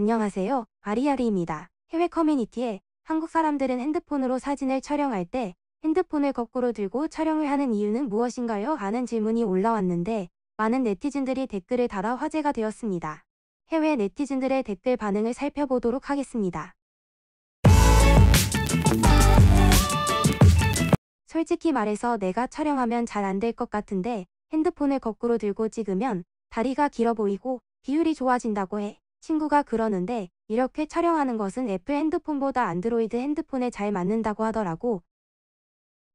안녕하세요. 아리아리입니다. 해외 커뮤니티에 한국 사람들은 핸드폰으로 사진을 촬영할 때 핸드폰을 거꾸로 들고 촬영을 하는 이유는 무엇인가요? 하는 질문이 올라왔는데 많은 네티즌들이 댓글을 달아 화제가 되었습니다. 해외 네티즌들의 댓글 반응을 살펴보도록 하겠습니다. 솔직히 말해서 내가 촬영하면 잘 안 될 것 같은데 핸드폰을 거꾸로 들고 찍으면 다리가 길어 보이고 비율이 좋아진다고 해. 친구가 그러는데 이렇게 촬영하는 것은 애플 핸드폰보다 안드로이드 핸드폰에 잘 맞는다고 하더라고.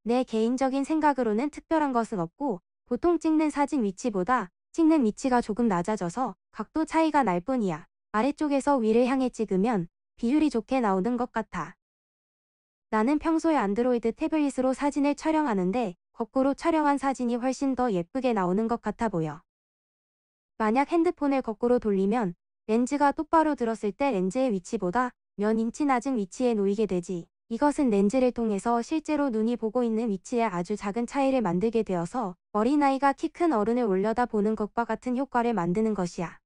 내 개인적인 생각으로는 특별한 것은 없고 보통 찍는 사진 위치보다 찍는 위치가 조금 낮아져서 각도 차이가 날 뿐이야. 아래쪽에서 위를 향해 찍으면 비율이 좋게 나오는 것 같아. 나는 평소에 안드로이드 태블릿으로 사진을 촬영하는데 거꾸로 촬영한 사진이 훨씬 더 예쁘게 나오는 것 같아 보여. 만약 핸드폰을 거꾸로 돌리면 렌즈가 똑바로 들었을 때 렌즈의 위치보다 몇 인치 낮은 위치에 놓이게 되지. 이것은 렌즈를 통해서 실제로 눈이 보고 있는 위치에 아주 작은 차이를 만들게 되어서 어린아이가 키 큰 어른을 올려다보는 것과 같은 효과를 만드는 것이야.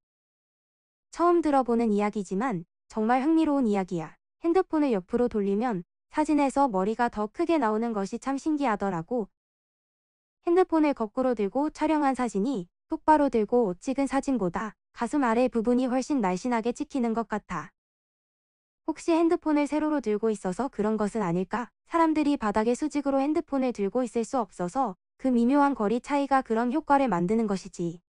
처음 들어보는 이야기지만 정말 흥미로운 이야기야. 핸드폰을 옆으로 돌리면 사진에서 머리가 더 크게 나오는 것이 참 신기하더라고. 핸드폰을 거꾸로 들고 촬영한 사진이 똑바로 들고 찍은 사진보다 가슴 아래 부분이 훨씬 날씬하게 찍히는 것 같아. 혹시 핸드폰을 세로로 들고 있어서 그런 것은 아닐까? 사람들이 바닥에 수직으로 핸드폰을 들고 있을 수 없어서 그 미묘한 거리 차이가 그런 효과를 만드는 것이지.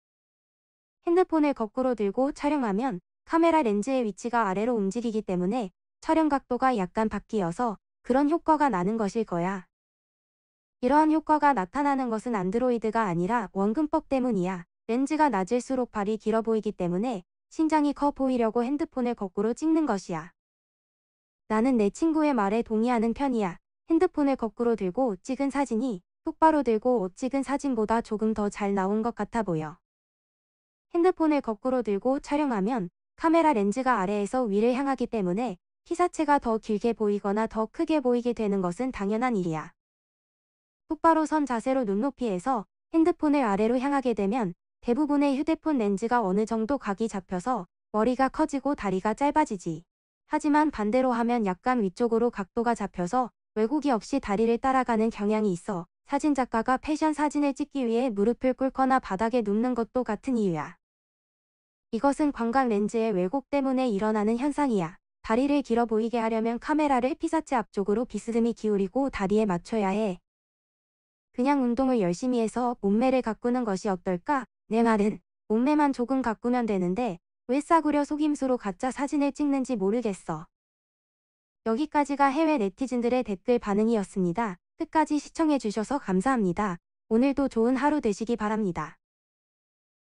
핸드폰을 거꾸로 들고 촬영하면 카메라 렌즈의 위치가 아래로 움직이기 때문에 촬영 각도가 약간 바뀌어서 그런 효과가 나는 것일 거야. 이러한 효과가 나타나는 것은 안드로이드가 아니라 원근법 때문이야. 렌즈가 낮을수록 발이 길어 보이기 때문에 신장이 커 보이려고 핸드폰을 거꾸로 찍는 것이야. 나는 내 친구의 말에 동의하는 편이야. 핸드폰을 거꾸로 들고 찍은 사진이 똑바로 들고 옷 찍은 사진보다 조금 더 잘 나온 것 같아 보여. 핸드폰을 거꾸로 들고 촬영하면 카메라 렌즈가 아래에서 위를 향하기 때문에 피사체가 더 길게 보이거나 더 크게 보이게 되는 것은 당연한 일이야. 똑바로 선 자세로 눈높이에서 핸드폰을 아래로 향하게 되면 대부분의 휴대폰 렌즈가 어느 정도 각이 잡혀서 머리가 커지고 다리가 짧아지지. 하지만 반대로 하면 약간 위쪽으로 각도가 잡혀서 왜곡이 없이 다리를 따라가는 경향이 있어 사진작가가 패션 사진을 찍기 위해 무릎을 꿇거나 바닥에 눕는 것도 같은 이유야. 이것은 광각 렌즈의 왜곡 때문에 일어나는 현상이야. 다리를 길어 보이게 하려면 카메라를 피사체 앞쪽으로 비스듬히 기울이고 다리에 맞춰야 해. 그냥 운동을 열심히 해서 몸매를 가꾸는 것이 어떨까? 내 말은 몸매만 조금 가꾸면 되는데 왜 싸구려 속임수로 가짜 사진을 찍는지 모르겠어. 여기까지가 해외 네티즌들의 댓글 반응이었습니다. 끝까지 시청해주셔서 감사합니다. 오늘도 좋은 하루 되시기 바랍니다.